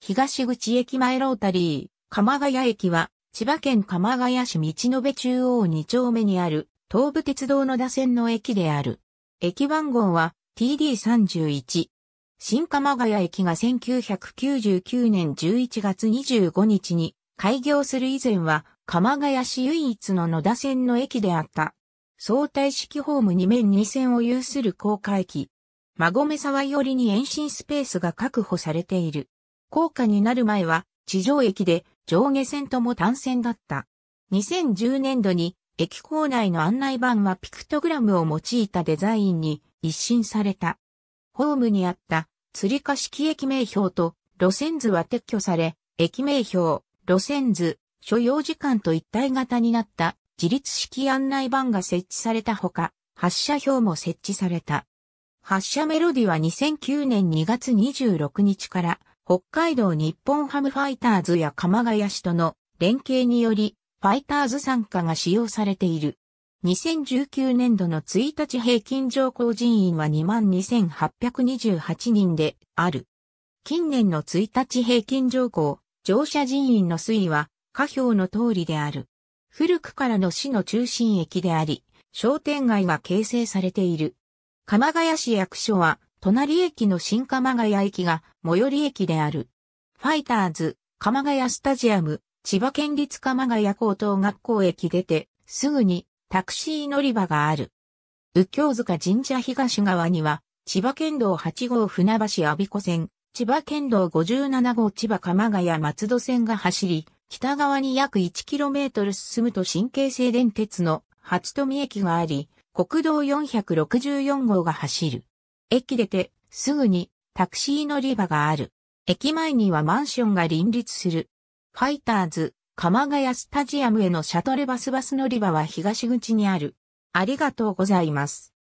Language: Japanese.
東口駅前ロータリー、鎌ヶ谷駅は、千葉県鎌ヶ谷市道延中央2丁目にある、東武鉄道の打線の駅である。駅番号は TD31。新鎌ヶ谷駅が1999年11月25日に開業する以前は、鎌ヶ谷市唯一の野田線の駅であった。相対式ホーム2面2線を有する高架駅。馬込沢寄りに延伸スペースが確保されている。高架になる前は地上駅で上下線とも単線だった。2010年度に駅構内の案内板はピクトグラムを用いたデザインに一新された。ホームにあった釣り式駅名標と路線図は撤去され、駅名標、路線図、所要時間と一体型になった自立式案内板が設置されたほか、発車表も設置された。発車メロディは2009年2月26日から北海道日本ハムファイターズや鎌ヶ谷市との連携により、ファイターズ参加が使用されている。2019年度の1日平均上降人員は22,828人である。近年の1日平均上降、乗車人員の推移は、下表の通りである。古くからの市の中心駅であり、商店街が形成されている。鎌ヶ谷市役所は、隣駅の新鎌ヶ谷駅が最寄り駅である。ファイターズ、鎌ヶ谷スタジアム、千葉県立鎌ヶ谷高等学校駅出て、すぐにタクシー乗り場がある。右京塚神社東側には、千葉県道8号船橋阿鼻子線、千葉県道57号千葉鎌ヶ谷松戸線が走り、北側に約 1km 進むと新京成電鉄の初富駅があり、国道464号が走る。駅出て、すぐにタクシー乗り場がある。駅前にはマンションが林立する。ファイターズ、鎌ヶ谷スタジアムへのシャトルバスバス乗り場は東口にある。ありがとうございます。